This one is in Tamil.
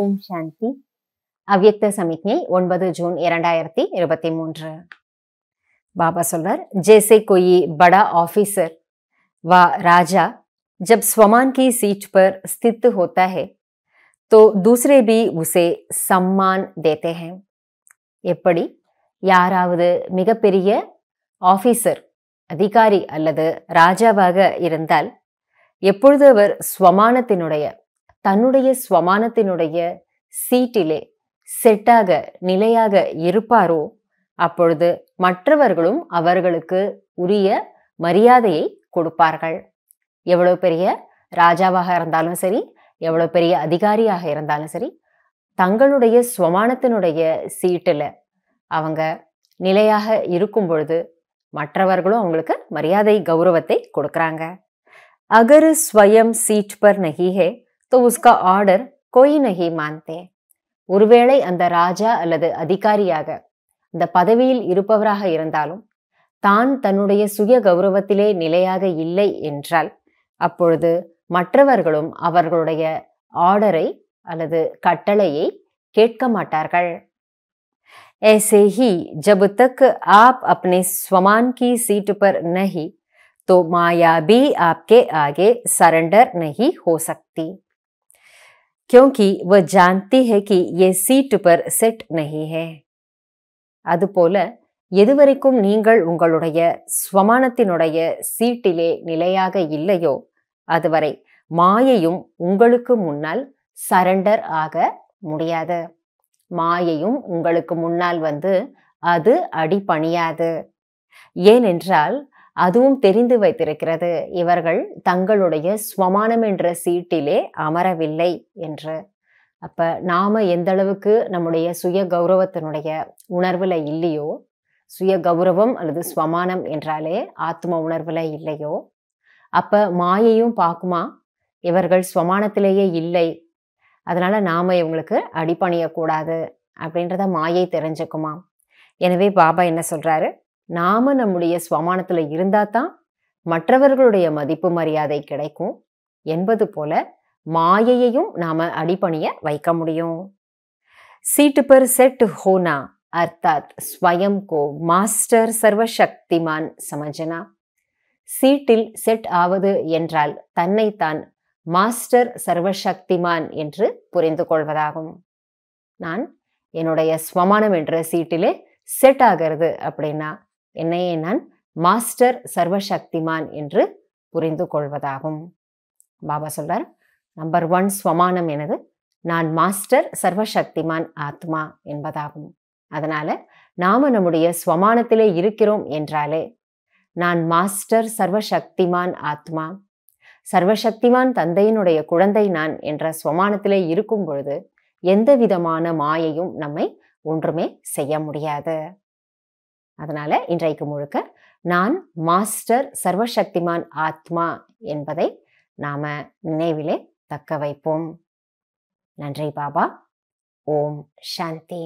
ஓம் சாந்தி அவ்வியக்த சமிக்ஞை ஒன்பது ஜூன் இரண்டாயிரத்தி இருபத்தி மூன்று பாபா சொல்றார் ஜேசே கொயி படா ஆஃபீஸர் व राजा जब स्वमान की सीट पर स्थित होता है तो दूसरे भी उसे सम्मान देते हैं எப்படி யாராவது மிகப்பெரிய ஆஃபீஸர் அதிகாரி அல்லது ராஜாவாக இருந்தால் எப்பொழுது அவர் ஸ்வமானத்தினுடைய தன்னுடைய ஸ்வமானத்தினுடைய சீட்டிலே செட்டாக நிலையாக இருப்பாரோ அப்பொழுது மற்றவர்களும் அவர்களுக்கு உரிய மரியாதையை கொடுப்பார்கள் எவ்வளவு பெரிய ராஜாவாக இருந்தாலும் சரி எவ்வளவு பெரிய அதிகாரியாக இருந்தாலும் சரி தங்களுடைய ஸ்வமானத்தினுடைய சீட்டில் அவங்க நிலையாக இருக்கும் பொழுது மற்றவர்களும் அவங்களுக்கு மரியாதை கௌரவத்தை கொடுக்குறாங்க அகரு ஸ்வயம் சீட் பர் நகிஹே तो उसका ऑर्डर कोई नहीं मानते ஒருவேளை அந்த ராஜா அல்லது அதிகாரியாக அந்த பதவியில் இருப்பவராக இருந்தாலும் தான் தன்னுடைய சுய கௌரவத்திலே நிலையாக இல்லை என்றால் அப்பொழுது மற்றவர்களும் அவர்களுடைய ஆர்டரை அல்லது கட்டளையை கேட்க மாட்டார்கள் ஏசே ஹி ஜப் தக் ஆப் அப்னே ஸ்வமான் கி சீட்டு பர் நஹி தோ माया भी आपके आगे सरेंडर नहीं क्योंकि वह जानती है कि ये சீட்டு பர் செட் नहीं है அதுபோல எதுவரைக்கும் நீங்கள் உங்களுடைய ஸ்வமானத்தினுடைய சீட்டிலே நிலையாக இல்லையோ அதுவரை மாயையும் உங்களுக்கு முன்னால் சரண்டர் ஆக முடியாது மாயையும் உங்களுக்கு முன்னால் வந்து அது அடிபணியாது ஏனென்றால் அதுவும் தெரிந்து வைத்திருக்கிறது இவர்கள் தங்களுடைய ஸ்வமானம் என்ற சீட்டிலே அமரவில்லை என்று அப்போ நாம் எந்த அளவுக்கு நம்முடைய சுய கௌரவத்தினுடைய உணர்வில் இல்லையோ சுய கௌரவம் அல்லது ஸ்வமானம் என்றாலே ஆத்ம உணர்வில் இல்லையோ அப்போ மாயையும் பார்க்குமா இவர்கள் ஸ்வமானத்திலேயே இல்லை அதனால் நாம் இவங்களுக்கு அடிப்பணியக்கூடாது அப்படின்றத மாயை தெரிஞ்சுக்குமா எனவே பாபா என்ன சொல்கிறாரு நாம நம்முடைய ஸ்வமானத்தில் இருந்தால் தான் மற்றவர்களுடைய மதிப்பு மரியாதை கிடைக்கும் என்பது போல மாயையையும் நாம் அடிப்பணிய வைக்க முடியும் சீட்டு பெர் செட் ஹோனா அர்த்தாத் ஸ்வயம் கோ மாஸ்டர் சர்வசக்திமான் சமஜனா சீட்டில் செட் ஆவது என்றால் தன்னைத்தான் மாஸ்டர் சர்வசக்திமான் என்று புரிந்து கொள்வதாகும் நான் என்னுடைய ஸ்வமானம் என்ற சீட்டிலே செட் ஆகிறது அப்படின்னா என்னையே நான் மாஸ்டர் சர்வசக்திமான் என்று புரிந்து கொள்வதாகும் பாபா சொல்றார் நம்பர் ஒன் ஸ்வமானம் எனது நான் மாஸ்டர் சர்வசக்திமான் ஆத்மா என்பதாகும் அதனால நாம நம்முடைய ஸ்வமானத்திலே இருக்கிறோம் என்றாலே நான் மாஸ்டர் சர்வசக்திமான் ஆத்மா சர்வசக்திமான் தந்தையினுடைய குழந்தை நான் என்ற ஸ்வமானத்திலே இருக்கும் பொழுது எந்த விதமான மாயையும் நம்மை ஒன்றுமே செய்ய முடியாது அதனால் இன்றைக்கு முழுக்க நான் மாஸ்டர் சர்வசக்திமான் ஆத்மா என்பதை நாம் நினைவிலே தக்க வைப்போம் நன்றி பாபா ஓம் சாந்தி